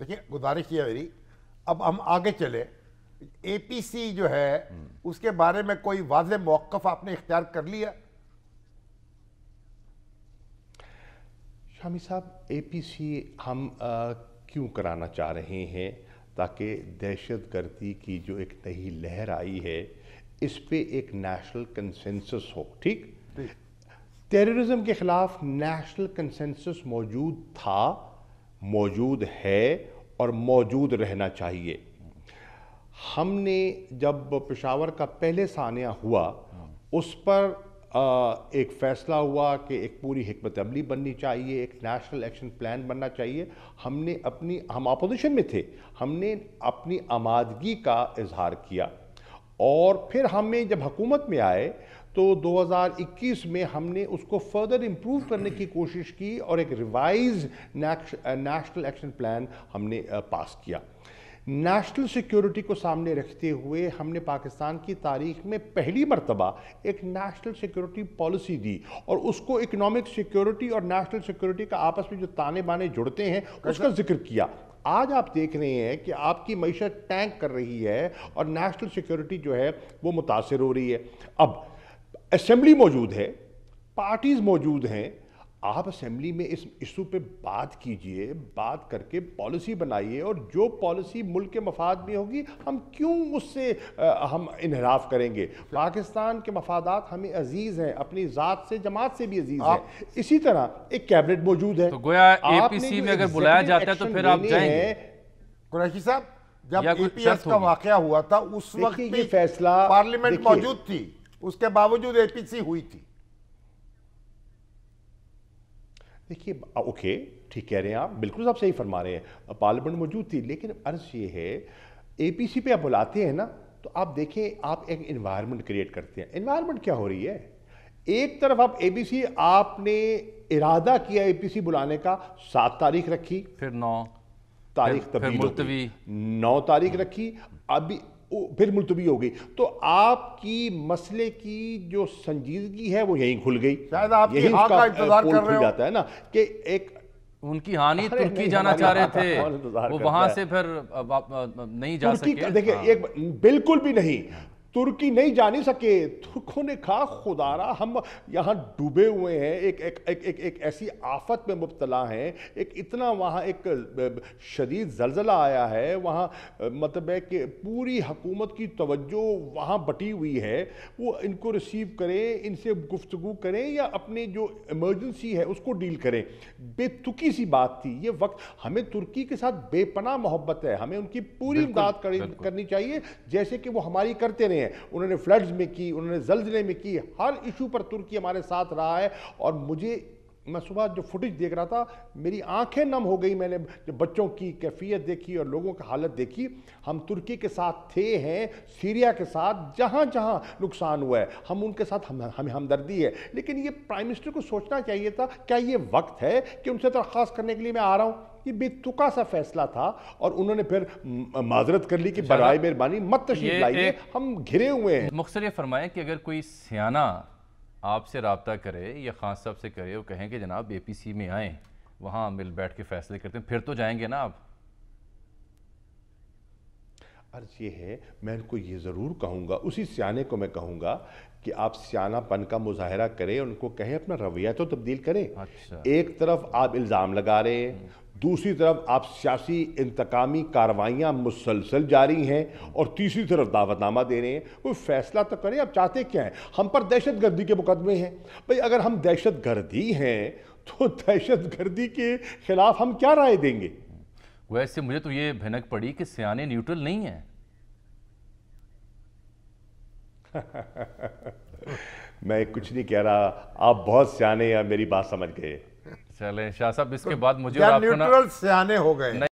देखिए गुजारिश किया मेरी अब हम आगे चले एपीसी जो है उसके बारे में कोई वाज मौकफ आपने इख्तियार कर लिया शामी साहब एपीसी हम क्यों कराना चाह रहे हैं ताकि दहशत गर्दी की जो एक नई लहर आई है इस पर एक नेशनल कंसेंसस हो ठीक टेररिज्म के ख़िलाफ़ नेशनल कंसेंसस मौजूद था मौजूद है और मौजूद रहना चाहिए हमने जब पेशावर का पहले सानिया हुआ उस पर एक फ़ैसला हुआ कि एक पूरी हमत अमली बननी चाहिए एक नेशनल एक्शन प्लान बनना चाहिए हमने अपनी हम अपोजिशन में थे हमने अपनी आमादगी का इजहार किया और फिर हमें जब हुकूमत में आए तो 2021 में हमने उसको फर्दर इम्प्रूव करने की कोशिश की और एक रिवाइज नेशनल एक्शन प्लान हमने पास uh, किया नेशनल सिक्योरिटी को सामने रखते हुए हमने पाकिस्तान की तारीख में पहली मरतबा एक नेशनल सिक्योरिटी पॉलिसी दी और उसको इकोनॉमिक सिक्योरिटी और नेशनल सिक्योरिटी का आपस में जो ताने बाने जुड़ते हैं अच्छा। उसका जिक्र किया आज आप देख रहे हैं कि आपकी मीशत टैंक कर रही है और नेशनल सिक्योरिटी जो है वो मुतासर हो रही है अब असेंबली मौजूद है पार्टीज़ मौजूद हैं आप असेंबली में इस इशू पे बात कीजिए बात करके पॉलिसी बनाइए और जो पॉलिसी मुल्क के मफाद में होगी हम क्यों उससे आ, हम इनहराफ करेंगे पाकिस्तान के मफादात हमें अजीज़ हैं अपनी ज़ात से जमात से भी अजीज़ हैं इसी तरह एक कैबिनेट मौजूद है तो गोया एपीसी में अगर बुलाया जाता है तो फिर आप कुरैशी साहब जब एपीएस का वाक़ हुआ था उस वक्त ये फैसला पार्लियामेंट मौजूद थी उसके बावजूद एपीसी हुई थी देखिए ओके ठीक कह रहे हैं आप बिल्कुल आप सही फरमा रहे हैं पार्लियामेंट मौजूद थी लेकिन अर्ज ये है एपीसी पे आप बुलाते हैं ना तो आप देखें आप एक इन्वायरमेंट क्रिएट करते हैं इन्वायरमेंट क्या हो रही है एक तरफ आप एबीसी आपने इरादा किया एपीसी बुलाने का सात तारीख रखी फिर नौ तारीख तब नौ तारीख रखी अभी फिर मुलतवी हो गई तो आपकी मसले की जो संजीदगी है वो यहीं खुल गई शायद आप यही हाँ उसका कर रहे जाता है ना कि एक उनकी हानि तुर्की जाना चाह रहे हाँ थे वो वहां से फिर नहीं जा सके देखिए हाँ। एक बिल्कुल भी नहीं तुर्की नहीं जानी सके तुर्कों ने कहा खुदारा हम यहाँ डूबे हुए हैं एक एक एक एक, एक ऐसी आफत में मुबतला हैं एक इतना वहाँ एक शदीद जलजला आया है वहाँ मतलब है कि पूरी हकूमत की तवज्जो वहाँ बटी हुई है वो इनको रिसीव करें इनसे गुफ्तु करें या अपने जो इमरजेंसी है उसको डील करें बेतुकी सी बात थी ये वक्त हमें तुर्की के साथ बेपना मोहब्बत है हमें उनकी पूरी इमदाद करनी चाहिए जैसे कि वो हमारी करते रहे हैं उन्होंने फ्लड्स में की उन्होंने जलजिले में की हर इशू पर तुर्की हमारे साथ रहा है और मुझे मैं सुबह जो फुटेज देख रहा था मेरी आंखें नम हो गई मैंने जब बच्चों की कैफियत देखी और लोगों की हालत देखी हम तुर्की के साथ थे हैं सीरिया के साथ जहाँ जहाँ नुकसान हुआ है हम उनके साथ हम हमें हमदर्दी है लेकिन ये प्राइम मिनिस्टर को सोचना चाहिए था क्या ये वक्त है कि उनसे दरख्वास्त करने के लिए मैं आ रहा हूँ ये बेतुका सा फैसला था और उन्होंने फिर माजरत कर ली कि बरए मेहरबानी मत तशरीफ लाइए हम घिरे हुए हैं मुख्तलिफ फरमाए कि अगर कोई सियाना आपसे रबता करे या खान साहब से करे वो कहें कि जनाब ए पी सी में आए वहाँ मिल बैठ के फैसले करते हैं फिर तो जाएंगे ना आप अर्ज ये है मैं उनको ये ज़रूर कहूँगा उसी सियाने को मैं कहूँगा कि आप सियानापन का मुजाहरा करें उनको कहें अपना रवैया तो तब्दील करें अच्छा। एक तरफ आप इल्ज़ाम लगा रहे हैं दूसरी तरफ आप सियासी इंतकामी कार्रवाइयाँ मुसलसल जारी हैं और तीसरी तरफ दावतनामा दे रहे हैं कोई फैसला तो करें आप चाहते क्या हैं हम पर दहशत गर्दी के मुकदमे हैं भाई अगर हम दहशत गर्दी हैं तो दहशत गर्दी के खिलाफ हम क्या राय देंगे वैसे मुझे तो ये भनक पड़ी कि सियाने न्यूट्रल नहीं हैं मैं कुछ नहीं कह रहा आप बहुत सियाने या मेरी बात समझ गए चले शाह साहब इसके बाद मुझे न्यूट्रल सियाने हो गए